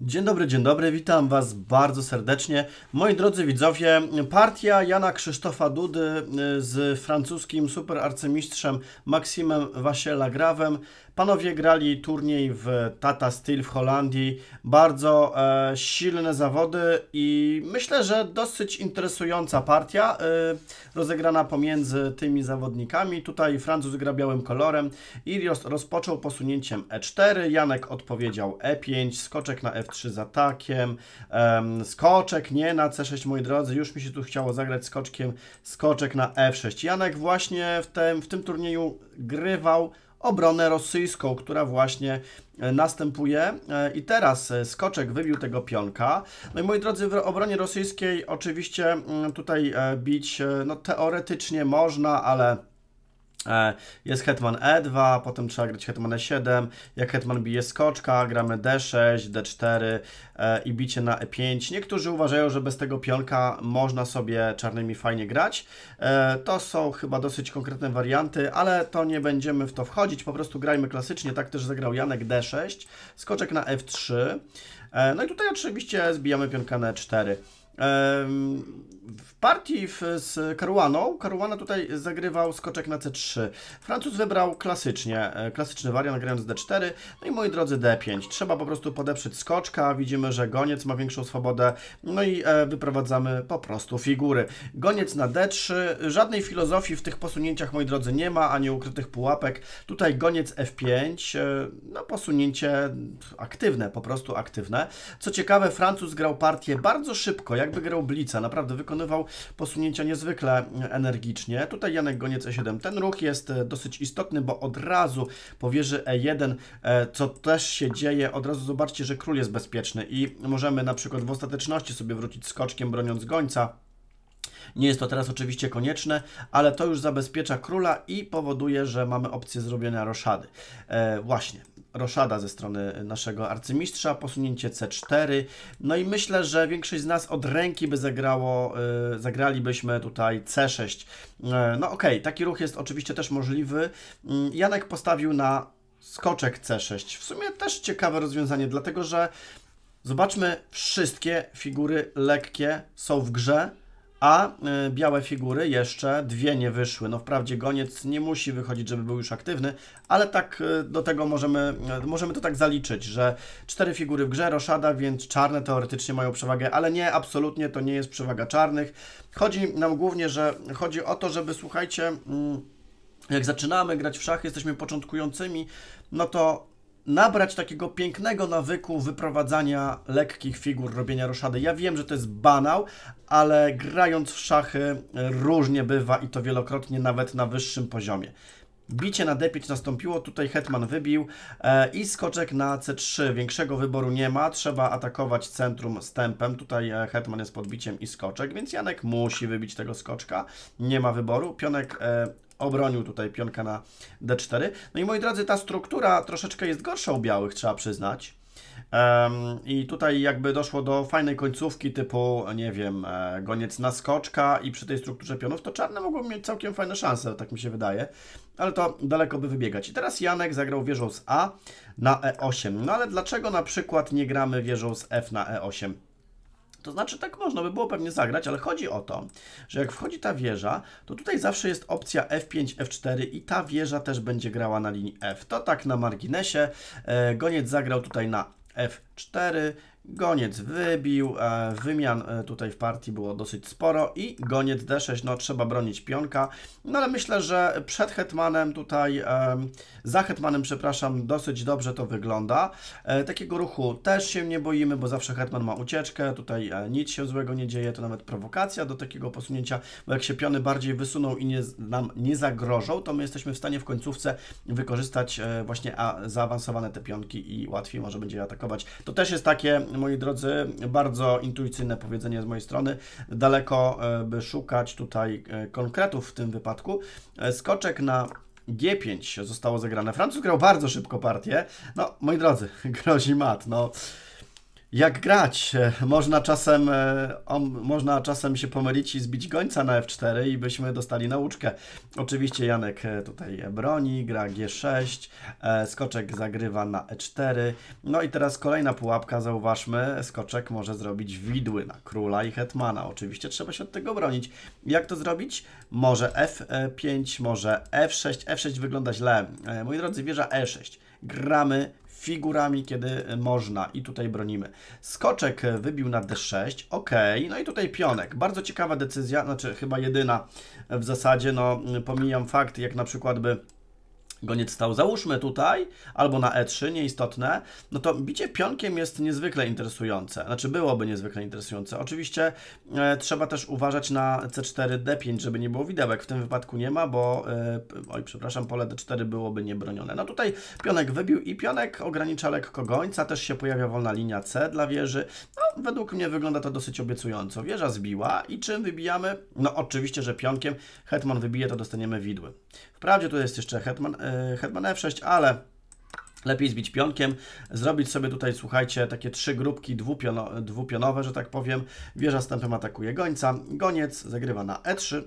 Dzień dobry, dzień dobry, witam Was bardzo serdecznie. Moi drodzy widzowie, partia Jana Krzysztofa Dudy y, z francuskim superarcymistrzem Maximem Wasielagrawem. Panowie grali turniej w Tata Steel w Holandii. Bardzo e, silne zawody i myślę, że dosyć interesująca partia e, rozegrana pomiędzy tymi zawodnikami. Tutaj Francuz gra białym kolorem. Irios rozpoczął posunięciem E4, Janek odpowiedział E5, skoczek na F e F3 z atakiem, skoczek nie na C6, moi drodzy, już mi się tu chciało zagrać skoczkiem, skoczek na F6. Janek właśnie w tym, w tym turnieju grywał obronę rosyjską, która właśnie e, następuje e, i teraz e, skoczek wybił tego pionka. No i moi drodzy, w obronie rosyjskiej oczywiście mm, tutaj bić no teoretycznie można, ale E, jest hetman e2, potem trzeba grać hetman e7. Jak hetman bije skoczka, gramy d6, d4 e, i bicie na e5. Niektórzy uważają, że bez tego pionka można sobie czarnymi fajnie grać. E, to są chyba dosyć konkretne warianty, ale to nie będziemy w to wchodzić. Po prostu grajmy klasycznie. Tak też zagrał Janek d6, skoczek na f3. No i tutaj oczywiście zbijamy pionka na e4. W partii z Caruaną, Caruana tutaj zagrywał skoczek na C3. Francuz wybrał klasycznie, e, klasyczny wariant grając D4, no i moi drodzy D5. Trzeba po prostu podeprzeć skoczka, widzimy, że goniec ma większą swobodę, no i e, wyprowadzamy po prostu figury. Goniec na D3, żadnej filozofii w tych posunięciach, moi drodzy, nie ma, ani ukrytych pułapek. Tutaj goniec F5, e, no posunięcie aktywne, po prostu aktywne. Co ciekawe, Francuz grał partię bardzo szybko, jak jakby grał Blica, naprawdę wykonywał posunięcia niezwykle energicznie. Tutaj Janek Goniec E7. Ten ruch jest e, dosyć istotny, bo od razu powierzy E1, e, co też się dzieje, od razu zobaczcie, że król jest bezpieczny i możemy na przykład w ostateczności sobie wrócić skoczkiem, broniąc gońca. Nie jest to teraz oczywiście konieczne, ale to już zabezpiecza króla i powoduje, że mamy opcję zrobienia roszady. E, właśnie, roszada ze strony naszego arcymistrza, posunięcie C4. No i myślę, że większość z nas od ręki by zagrało, y, zagralibyśmy tutaj C6. Y, no okej, okay, taki ruch jest oczywiście też możliwy. Y, Janek postawił na skoczek C6. W sumie też ciekawe rozwiązanie, dlatego że zobaczmy, wszystkie figury lekkie są w grze a y, białe figury jeszcze dwie nie wyszły. No wprawdzie goniec nie musi wychodzić, żeby był już aktywny, ale tak y, do tego możemy, y, możemy to tak zaliczyć, że cztery figury w grze roszada, więc czarne teoretycznie mają przewagę, ale nie, absolutnie to nie jest przewaga czarnych. Chodzi nam głównie, że chodzi o to, żeby słuchajcie, mm, jak zaczynamy grać w szachy, jesteśmy początkującymi, no to nabrać takiego pięknego nawyku wyprowadzania lekkich figur, robienia roszady. Ja wiem, że to jest banał, ale grając w szachy różnie bywa i to wielokrotnie nawet na wyższym poziomie. Bicie na D5 nastąpiło, tutaj hetman wybił e, i skoczek na C3. Większego wyboru nie ma, trzeba atakować centrum stępem. Tutaj e, hetman jest podbiciem i skoczek, więc Janek musi wybić tego skoczka. Nie ma wyboru. Pionek e, obronił tutaj pionka na d4. No i moi drodzy, ta struktura troszeczkę jest gorsza u białych, trzeba przyznać. I tutaj jakby doszło do fajnej końcówki typu, nie wiem, e, goniec na skoczka i przy tej strukturze pionów, to czarne mogłoby mieć całkiem fajne szanse, tak mi się wydaje, ale to daleko by wybiegać. I teraz Janek zagrał wieżą z A na E8, no ale dlaczego na przykład nie gramy wieżą z F na E8? To znaczy, tak można by było pewnie zagrać, ale chodzi o to, że jak wchodzi ta wieża, to tutaj zawsze jest opcja F5, F4 i ta wieża też będzie grała na linii F. To tak na marginesie. E, goniec zagrał tutaj na F4, Goniec wybił, e, wymian e, tutaj w partii było dosyć sporo i goniec d6, no trzeba bronić pionka, no ale myślę, że przed hetmanem tutaj, za hetmanem, przepraszam, dosyć dobrze to wygląda. E, takiego ruchu też się nie boimy, bo zawsze hetman ma ucieczkę, tutaj nic się złego nie dzieje, to nawet prowokacja do takiego posunięcia, bo jak się piony bardziej wysuną i nie, nam nie zagrożą, to my jesteśmy w stanie w końcówce wykorzystać właśnie zaawansowane te pionki i łatwiej może będzie atakować. To też jest takie moi drodzy, bardzo intuicyjne powiedzenie z mojej strony. Daleko e, by szukać tutaj e, konkretów w tym wypadku. E, skoczek na G5 zostało zagrane. Francuz grał bardzo szybko partię. No, moi drodzy, grozi mat. No, jak grać? E, można czasem, e, o, można czasem się pomylić i zbić gońca na F4 i byśmy dostali nauczkę. Oczywiście Janek e, tutaj broni, gra G6, skoczek zagrywa na E4. No i teraz kolejna pułapka, zauważmy, skoczek może zrobić widły na króla i hetmana. Oczywiście trzeba się od tego bronić. Jak to zrobić? Może F5, może F6. F6 wygląda źle. Moi drodzy, wieża E6. Gramy figurami, kiedy można i tutaj bronimy. Skoczek wybił na D6, ok, no i tutaj pionek. Bardzo ciekawa decyzja, znaczy chyba jedyna w zasadzie, no pomijam fakt, jak na przykład by goniec stał, załóżmy tutaj, albo na E3, nieistotne, no to bicie pionkiem jest niezwykle interesujące, znaczy byłoby niezwykle interesujące. Oczywiście e, trzeba też uważać na C4, D5, żeby nie było widełek, w tym wypadku nie ma, bo, e, oj przepraszam, pole D4 byłoby niebronione. No tutaj pionek wybił i pionek ogranicza lekko gońca, też się pojawia wolna linia C dla wieży, no według mnie wygląda to dosyć obiecująco. Wieża zbiła i czym wybijamy? No oczywiście, że pionkiem, hetman wybije, to dostaniemy widły. Wprawdzie tu jest jeszcze hetman, e, hetman f6, ale lepiej zbić pionkiem, zrobić sobie tutaj, słuchajcie, takie trzy grupki dwupiono, dwupionowe, że tak powiem. Wieża tempem atakuje gońca, goniec zagrywa na e3.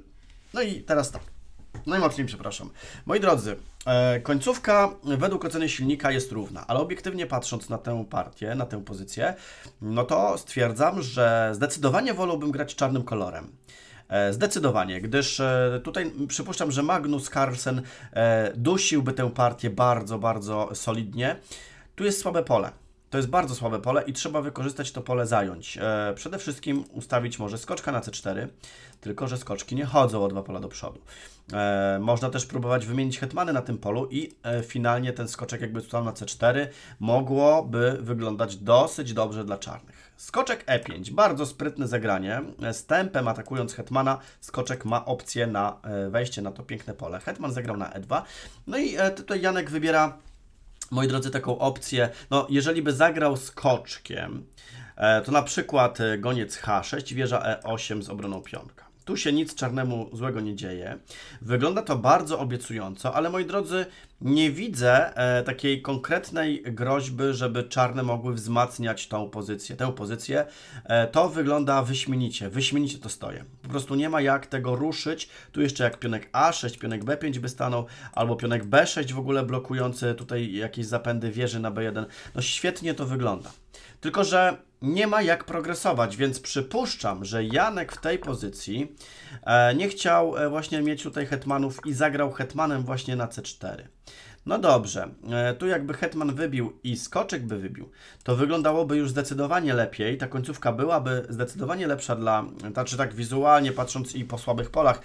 No i teraz tak. Najmocniej przepraszam. Moi drodzy, e, końcówka według oceny silnika jest równa, ale obiektywnie patrząc na tę partię, na tę pozycję, no to stwierdzam, że zdecydowanie wolałbym grać czarnym kolorem. E, zdecydowanie, gdyż e, tutaj przypuszczam, że Magnus Carlsen e, dusiłby tę partię bardzo, bardzo solidnie. Tu jest słabe pole. To jest bardzo słabe pole i trzeba wykorzystać to pole zająć. Przede wszystkim ustawić może skoczka na C4, tylko że skoczki nie chodzą o dwa pola do przodu. E, można też próbować wymienić hetmany na tym polu i e, finalnie ten skoczek jakby tutaj na C4 mogłoby wyglądać dosyć dobrze dla czarnych. Skoczek E5, bardzo sprytne zagranie. E, z tempem atakując hetmana, skoczek ma opcję na wejście na to piękne pole. Hetman zagrał na E2. No i tutaj Janek wybiera, moi drodzy, taką opcję. No, jeżeli by zagrał skoczkiem, to na przykład goniec H6, wieża E8 z obroną pionka. Tu się nic czarnemu złego nie dzieje. Wygląda to bardzo obiecująco, ale moi drodzy, nie widzę e, takiej konkretnej groźby, żeby czarne mogły wzmacniać tą pozycję. Tę pozycję e, to wygląda wyśmienicie. Wyśmienicie to stoję. Po prostu nie ma jak tego ruszyć. Tu jeszcze jak pionek A6, pionek B5 by stanął, albo pionek B6 w ogóle blokujący tutaj jakieś zapędy wieży na B1. No świetnie to wygląda. Tylko, że nie ma jak progresować, więc przypuszczam, że Janek w tej pozycji e, nie chciał e, właśnie mieć tutaj hetmanów i zagrał hetmanem właśnie na c4. No dobrze, e, tu jakby Hetman wybił i skoczek by wybił, to wyglądałoby już zdecydowanie lepiej. Ta końcówka byłaby zdecydowanie lepsza dla, znaczy tak wizualnie patrząc i po słabych polach,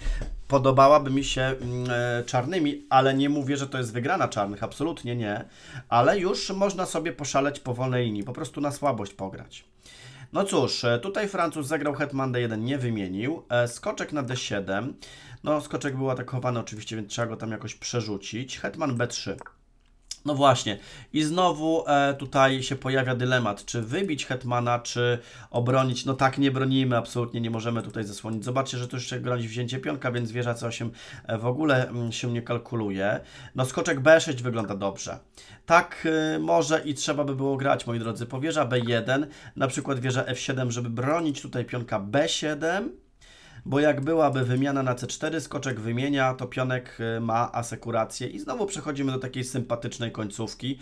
podobałaby mi się mm, e, czarnymi, ale nie mówię, że to jest wygrana czarnych, absolutnie nie. Ale już można sobie poszaleć po wolnej linii, po prostu na słabość pograć. No cóż, e, tutaj Francuz zagrał hetman d1, nie wymienił. E, skoczek na d7. No, skoczek był atakowany oczywiście, więc trzeba go tam jakoś przerzucić. Hetman b3. No właśnie. I znowu e, tutaj się pojawia dylemat, czy wybić Hetmana, czy obronić. No tak, nie bronimy, absolutnie nie możemy tutaj zasłonić. Zobaczcie, że tu jeszcze grozi wzięcie pionka, więc wieża C8 e, w ogóle mm, się nie kalkuluje. No skoczek B6 wygląda dobrze. Tak e, może i trzeba by było grać, moi drodzy. Powieża B1, na przykład wieża F7, żeby bronić tutaj pionka B7 bo jak byłaby wymiana na C4, skoczek wymienia, to pionek y, ma asekurację i znowu przechodzimy do takiej sympatycznej końcówki.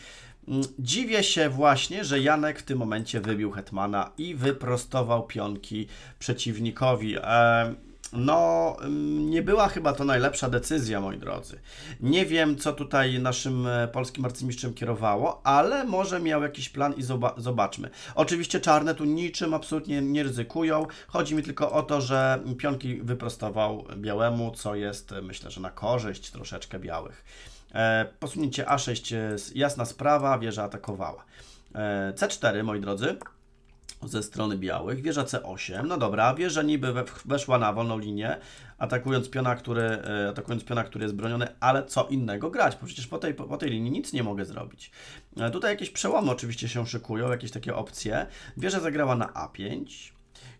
Mm, dziwię się właśnie, że Janek w tym momencie wybił hetmana i wyprostował pionki przeciwnikowi. Eee, no, mm, nie była chyba to najlepsza decyzja, moi drodzy. Nie wiem, co tutaj naszym e, polskim arcymistrzem kierowało, ale może miał jakiś plan i zoba zobaczmy. Oczywiście czarne tu niczym absolutnie nie ryzykują. Chodzi mi tylko o to, że pionki wyprostował białemu, co jest e, myślę, że na korzyść troszeczkę białych. E, posunięcie A6, jasna sprawa, wieża atakowała. C4, moi drodzy, ze strony białych. Wieża C8, no dobra, wieża niby weszła na wolną linię, atakując piona, który, e, atakując piona, który jest broniony, ale co innego grać, bo przecież po tej, po tej linii nic nie mogę zrobić. E, tutaj jakieś przełomy oczywiście się szykują, jakieś takie opcje. Wieża zagrała na A5,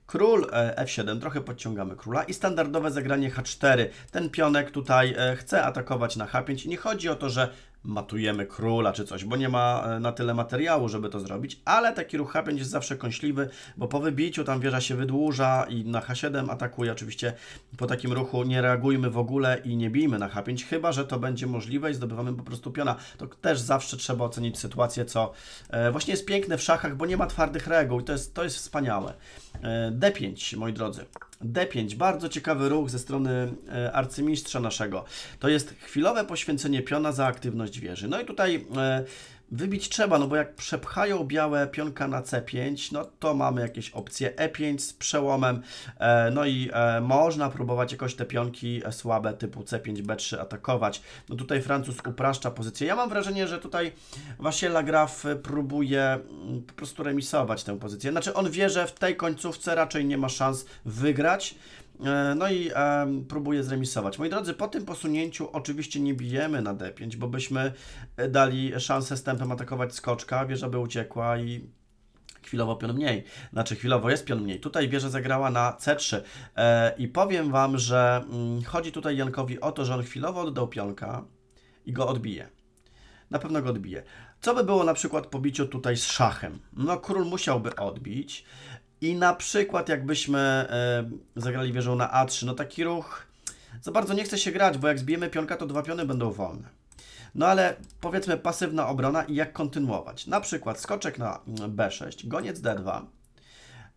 Król e, F7, trochę podciągamy króla i standardowe zagranie H4. Ten pionek tutaj chce atakować na H5 i nie chodzi o to, że matujemy króla czy coś, bo nie ma e, na tyle materiału, żeby to zrobić, ale taki ruch H5 jest zawsze kąśliwy, bo po wybiciu tam wieża się wydłuża i na H7 atakuje. Oczywiście po takim ruchu nie reagujmy w ogóle i nie bijmy na H5, chyba, że to będzie możliwe i zdobywamy po prostu piona. To też zawsze trzeba ocenić sytuację, co e, właśnie jest piękne w szachach, bo nie ma twardych reguł i to jest, to jest wspaniałe. E, D5, moi drodzy. D5, bardzo ciekawy ruch ze strony e, arcymistrza naszego. To jest chwilowe poświęcenie piona za aktywność wieży. No i tutaj e, Wybić trzeba, no bo jak przepchają białe pionka na C5, no to mamy jakieś opcje E5 z przełomem, e, no i e, można próbować jakoś te pionki e, słabe typu C5, B3 atakować. No tutaj Francuz upraszcza pozycję. Ja mam wrażenie, że tutaj właśnie Graf próbuje mm, po prostu remisować tę pozycję. Znaczy on wie, że w tej końcówce raczej nie ma szans wygrać, E, no i próbuję próbuje zremisować. Moi drodzy, po tym posunięciu oczywiście nie bijemy na D5, bo byśmy e, dali szansę stępem atakować skoczka, wieża by uciekła i chwilowo pion mniej, znaczy chwilowo jest pion mniej. Tutaj wieża zagrała na C3 e, i powiem Wam, że mm, chodzi tutaj Jankowi o to, że on chwilowo oddał pionka i go odbije. Na pewno go odbije. Co by było na przykład po biciu tutaj z szachem? No król musiałby odbić, i na przykład jakbyśmy e, zagrali wieżą na A3, no taki ruch za bardzo nie chce się grać, bo jak zbijemy pionka, to dwa piony będą wolne. No ale powiedzmy pasywna obrona i jak kontynuować. Na przykład skoczek na B6, goniec D2,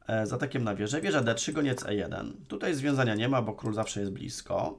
e, z atakiem na wieżę, wieża D3, goniec E1. Tutaj związania nie ma, bo król zawsze jest blisko.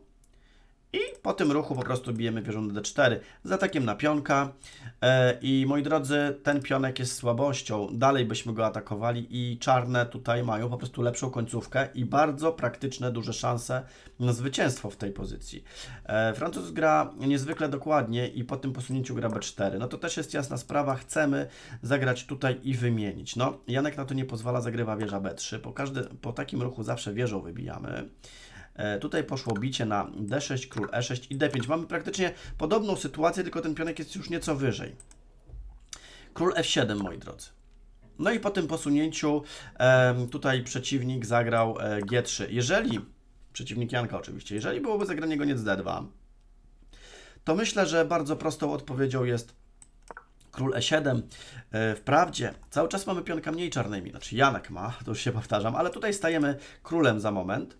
I po tym ruchu po prostu bijemy na d4 z atakiem na pionka. E, I moi drodzy, ten pionek jest słabością. Dalej byśmy go atakowali i czarne tutaj mają po prostu lepszą końcówkę i bardzo praktyczne, duże szanse na zwycięstwo w tej pozycji. E, Francuz gra niezwykle dokładnie i po tym posunięciu gra b4. No to też jest jasna sprawa. Chcemy zagrać tutaj i wymienić. No, Janek na to nie pozwala, zagrywa wieża b3. Po, każdy, po takim ruchu zawsze wieżą wybijamy. E, tutaj poszło bicie na d6, król e6 i d5. Mamy praktycznie podobną sytuację, tylko ten pionek jest już nieco wyżej. Król f7, moi drodzy. No i po tym posunięciu tutaj przeciwnik zagrał e, g3. Jeżeli, przeciwnik Janka oczywiście, jeżeli byłoby zagranie goniec d2, to myślę, że bardzo prostą odpowiedzią jest król e7. E, wprawdzie cały czas mamy pionka mniej czarnymi, znaczy Janek ma, to już się powtarzam, ale tutaj stajemy królem za moment.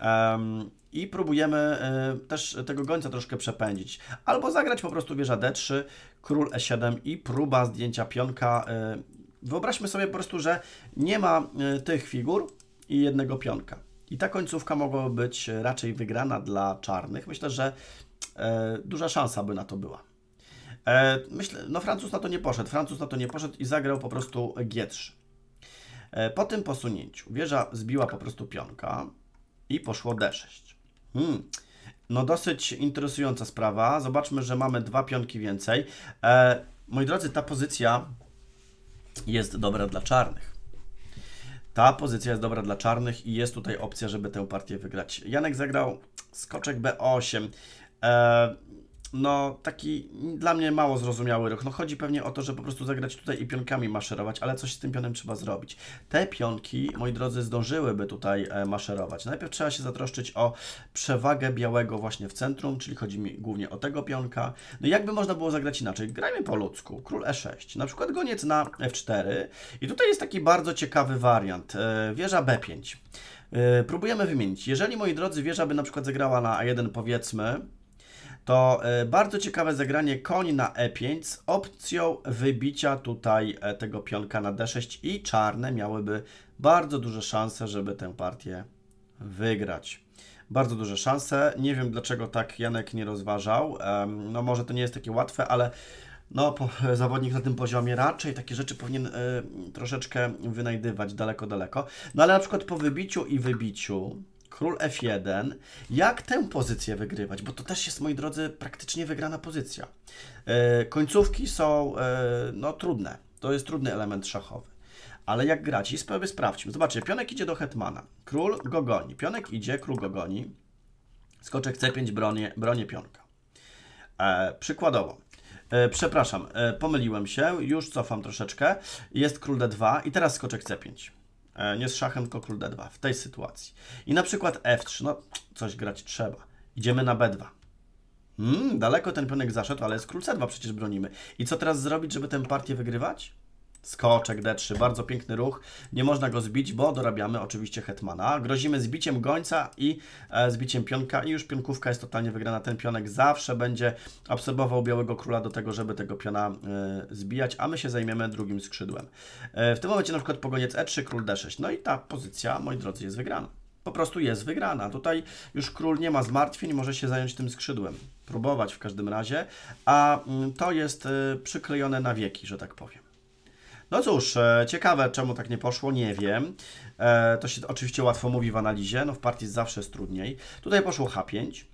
Um, i próbujemy y, też tego gońca troszkę przepędzić. Albo zagrać po prostu wieża D3, król E7 i próba zdjęcia pionka. Y, wyobraźmy sobie po prostu, że nie ma y, tych figur i jednego pionka. I ta końcówka mogłaby być raczej wygrana dla czarnych. Myślę, że e, duża szansa by na to była. E, myślę, no Francuz na to nie poszedł. Francuz na to nie poszedł i zagrał po prostu G3. E, po tym posunięciu wieża zbiła po prostu pionka i poszło D6. Hmm. No dosyć interesująca sprawa. Zobaczmy, że mamy dwa pionki więcej. E, moi drodzy, ta pozycja jest dobra dla czarnych. Ta pozycja jest dobra dla czarnych i jest tutaj opcja, żeby tę partię wygrać. Janek zagrał skoczek B8. E, no taki dla mnie mało zrozumiały ruch. No chodzi pewnie o to, że po prostu zagrać tutaj i pionkami maszerować, ale coś z tym pionem trzeba zrobić. Te pionki, moi drodzy, zdążyłyby tutaj e, maszerować. Najpierw trzeba się zatroszczyć o przewagę białego właśnie w centrum, czyli chodzi mi głównie o tego pionka. No jakby można było zagrać inaczej? Grajmy po ludzku. Król E6, na przykład goniec na F4 i tutaj jest taki bardzo ciekawy wariant. E, wieża B5. E, próbujemy wymienić. Jeżeli, moi drodzy, wieża by na przykład zagrała na A1 powiedzmy, to e, bardzo ciekawe zagranie koń na e5 z opcją wybicia tutaj e, tego pionka na d6 i czarne miałyby bardzo duże szanse, żeby tę partię wygrać. Bardzo duże szanse. Nie wiem, dlaczego tak Janek nie rozważał. No może to nie jest takie łatwe, ale no, zawodnik na tym poziomie raczej takie rzeczy powinien y, troszeczkę wynajdywać daleko, daleko. No ale na przykład po wybiciu i wybiciu król f1, jak tę pozycję wygrywać, bo to też jest, moi drodzy, praktycznie wygrana pozycja. E, końcówki są e, no, trudne, to jest trudny element szachowy. Ale jak grać? I sprawdźmy. Zobaczcie, pionek idzie do hetmana, król go goni, pionek idzie, król go goni, skoczek c5 bronie, bronie pionka. E, przykładowo, e, przepraszam, e, pomyliłem się, już cofam troszeczkę, jest król d2 i teraz skoczek c5. E, nie z szachem, tylko król d2 w tej sytuacji. I na przykład f3, no coś grać trzeba. Idziemy na b2. Hmm, daleko ten pionek zaszedł, ale z król c2 przecież bronimy. I co teraz zrobić, żeby tę partię wygrywać? Skoczek D3, bardzo piękny ruch. Nie można go zbić, bo dorabiamy oczywiście hetmana. Grozimy zbiciem gońca i e, zbiciem pionka i już pionkówka jest totalnie wygrana. Ten pionek zawsze będzie absorbował białego króla do tego, żeby tego piona e, zbijać, a my się zajmiemy drugim skrzydłem. E, w tym momencie na przykład pogoniec E3, król D6. No i ta pozycja, moi drodzy, jest wygrana. Po prostu jest wygrana. Tutaj już król nie ma zmartwień, może się zająć tym skrzydłem. Próbować w każdym razie, a mm, to jest e, przyklejone na wieki, że tak powiem. No cóż, e, ciekawe czemu tak nie poszło, nie wiem. E, to się oczywiście łatwo mówi w analizie, no w partii zawsze jest trudniej. Tutaj poszło H5.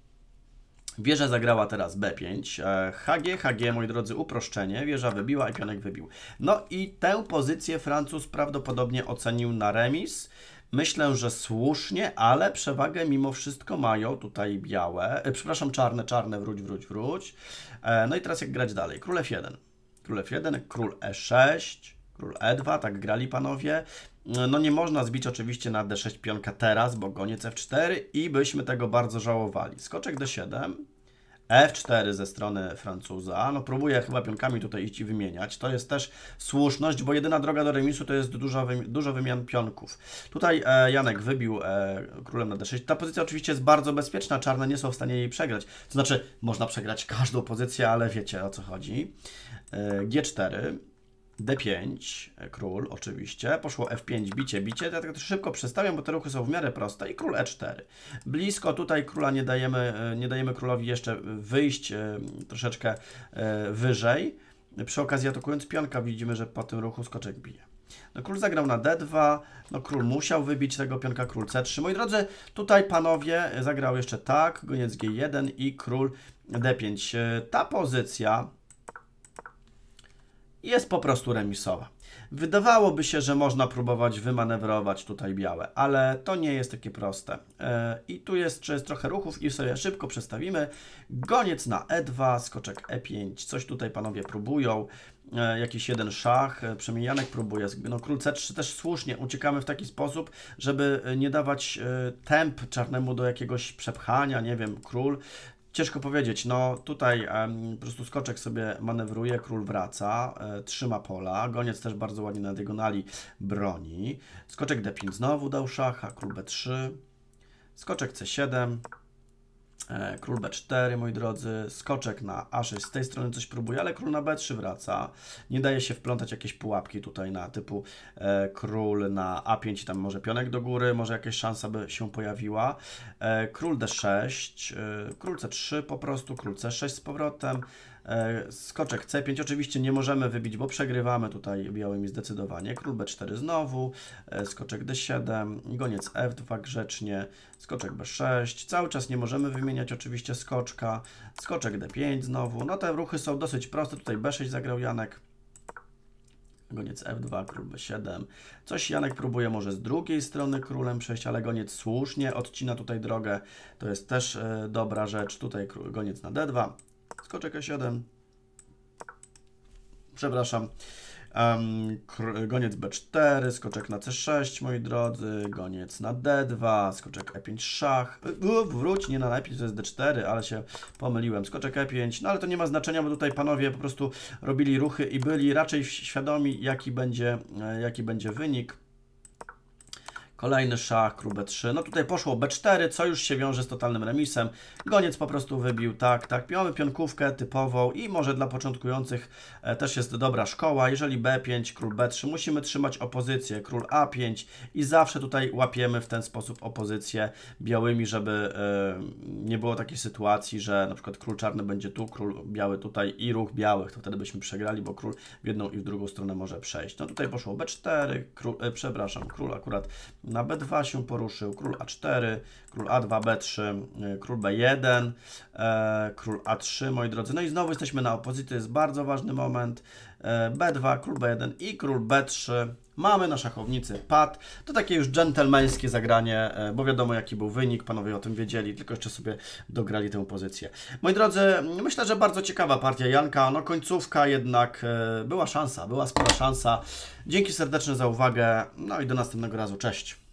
Wieża zagrała teraz B5. E, HG, HG, moi drodzy, uproszczenie. Wieża wybiła i pionek wybił. No i tę pozycję Francuz prawdopodobnie ocenił na remis. Myślę, że słusznie, ale przewagę mimo wszystko mają tutaj białe, przepraszam, czarne, czarne, wróć, wróć, wróć. No i teraz jak grać dalej? Król F1, król F1, król E6, Król E2, tak grali panowie. E, no nie można zbić oczywiście na D6 pionka teraz, bo goniec F4 i byśmy tego bardzo żałowali. Skoczek D7, F4 ze strony Francuza. No próbuję chyba pionkami tutaj iść i wymieniać. To jest też słuszność, bo jedyna droga do remisu to jest dużo, dużo wymian pionków. Tutaj e, Janek wybił e, królem na d6. Ta pozycja oczywiście jest bardzo bezpieczna. Czarne nie są w stanie jej przegrać. To znaczy, można przegrać każdą pozycję, ale wiecie o co chodzi. E, G4. D5, e, król oczywiście, poszło F5, bicie, bicie, ja tak szybko przestawiam, bo te ruchy są w miarę proste i król E4. Blisko tutaj króla nie dajemy, e, nie dajemy królowi jeszcze wyjść e, troszeczkę wyżej. Przy okazji atakując pionka widzimy, że po tym ruchu skoczek bije. No, król zagrał na D2, no król musiał wybić tego pionka, król C3. Moi drodzy, tutaj panowie zagrał jeszcze tak, goniec G1 i król D5. Ta pozycja jest po prostu remisowa. Wydawałoby się, że można próbować wymanewrować tutaj białe, ale to nie jest takie proste. E, I tu jest, jest trochę ruchów i sobie szybko przestawimy. Goniec na E2, skoczek E5, coś tutaj panowie próbują. E, jakiś jeden szach, e, przemijanek próbuje, no król C3 też słusznie, uciekamy w taki sposób, żeby nie dawać temp czarnemu do jakiegoś przepchania, nie wiem, król Ciężko powiedzieć, no tutaj um, po prostu skoczek sobie manewruje, król wraca, e, trzyma pola, goniec też bardzo ładnie na diagonali broni. Skoczek d5 znowu dał szacha, król b3, skoczek c7, E, król B4, moi drodzy, skoczek na A6, z tej strony coś próbuje, ale król na B3 wraca. Nie daje się wplątać jakieś pułapki tutaj na typu e, król na A5, i tam może pionek do góry, może jakaś szansa by się pojawiła. E, król D6, e, król C3 po prostu, król C6 z powrotem, E, skoczek C5 oczywiście nie możemy wybić, bo przegrywamy tutaj białymi zdecydowanie. Król B4 znowu, e, skoczek D7, goniec F2 grzecznie, skoczek B6. Cały czas nie możemy wymieniać oczywiście skoczka, skoczek D5 znowu. No te ruchy są dosyć proste, tutaj B6 zagrał Janek goniec f2, król b7. Coś Janek próbuje może z drugiej strony królem przejść, ale goniec słusznie odcina tutaj drogę. To jest też e, dobra rzecz. Tutaj goniec na d2, skoczek E7. Przepraszam. Um, goniec B4, skoczek na C6, moi drodzy, goniec na D2, skoczek E5 szach. E, U, wróć, nie na najpierw to jest D4, ale się pomyliłem. Skoczek E5, no ale to nie ma znaczenia, bo tutaj panowie po prostu robili ruchy i byli raczej świadomi, jaki będzie, e, jaki będzie wynik. Kolejny szach, król b3. No tutaj poszło b4, co już się wiąże z totalnym remisem. Goniec po prostu wybił, tak, tak. Mamy pionkówkę typową i może dla początkujących e, też jest dobra szkoła. Jeżeli b5, król b3, musimy trzymać opozycję. Król a5 i zawsze tutaj łapiemy w ten sposób opozycję białymi, żeby e, nie było takiej sytuacji, że na przykład król czarny będzie tu, król biały tutaj i ruch białych. To wtedy byśmy przegrali, bo król w jedną i w drugą stronę może przejść. No tutaj poszło b4, król, e, przepraszam, król akurat na B2 się poruszył, król A4, król A2, B3, y, król B1, e, król A3, moi drodzy. No i znowu jesteśmy na opozycji, to jest bardzo ważny moment. E, B2, król B1 i król B3 Mamy na szachownicy pad. To takie już dżentelmeńskie zagranie, e, bo wiadomo jaki był wynik, panowie o tym wiedzieli, tylko jeszcze sobie dograli tę pozycję. Moi drodzy, myślę, że bardzo ciekawa partia Janka. No końcówka jednak e, była szansa, była spora szansa. Dzięki serdeczne za uwagę, no i do następnego razu, cześć.